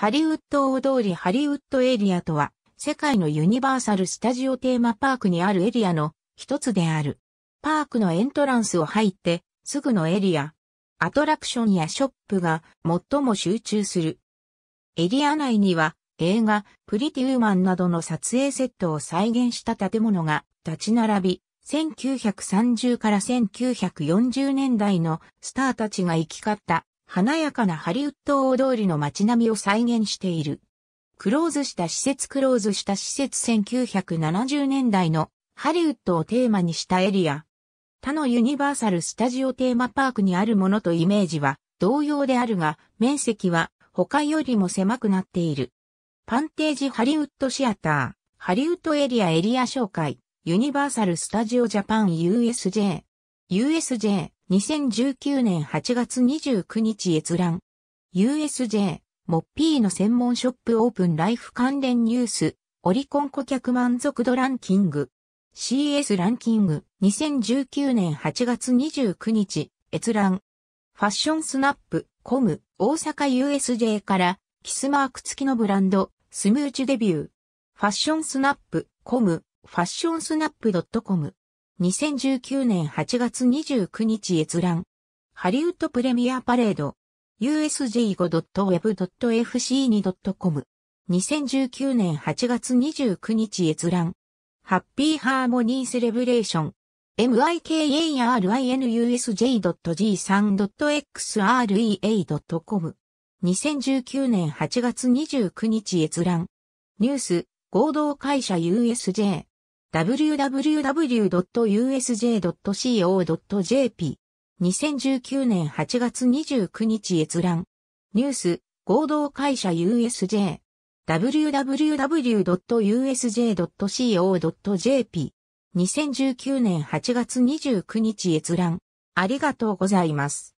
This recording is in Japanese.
ハリウッド大通りハリウッドエリアとは、世界のユニバーサル・スタジオテーマパークにあるエリアの一つである。パークのエントランスを入って、すぐのエリア。アトラクションやショップが最も集中する。エリア内には、映画、プリティウーマンなどの撮影セットを再現した建物が立ち並び、1930から1940年代のスターたちが行き交った華やかなハリウッド大通りの街並みを再現している。クローズした施設クローズした施設1970年代のハリウッドをテーマにしたエリア。他のユニバーサル・スタジオテーマパークにあるものとイメージは同様であるが、面積は他よりも狭くなっている。パンテージハリウッドシアター、ハリウッドエリアエリア紹介、ユニバーサル・スタジオ・ジャパン USJ、USJ、2019年8月29日閲覧。USJ、モッピーの専門ショップオープンライフ関連ニュース、オリコン顧客満足度ランキング。CS ランキング、2019年8月29日、閲覧。ファッションスナップ、コム、大阪 USJ から、キスマーク付きのブランド、スムーチデビュー。ファッションスナップ、コム、ファッションスナップ .com。2019年8月29日閲覧。ハリウッドプレミアパレード。u s j 5 w e b f c 2 c o m 2019年8月29日閲覧。ハッピーハーモニーセレブレーション。mikarinusj.g3.xrea.com。2019年8月29日閲覧。ニュース、合同会社 USJ。www.usj.co.jp。2019年8月29日閲覧。ニュース、合同会社 USJ。www.usj.co.jp。2019年8月29日閲覧。ありがとうございます。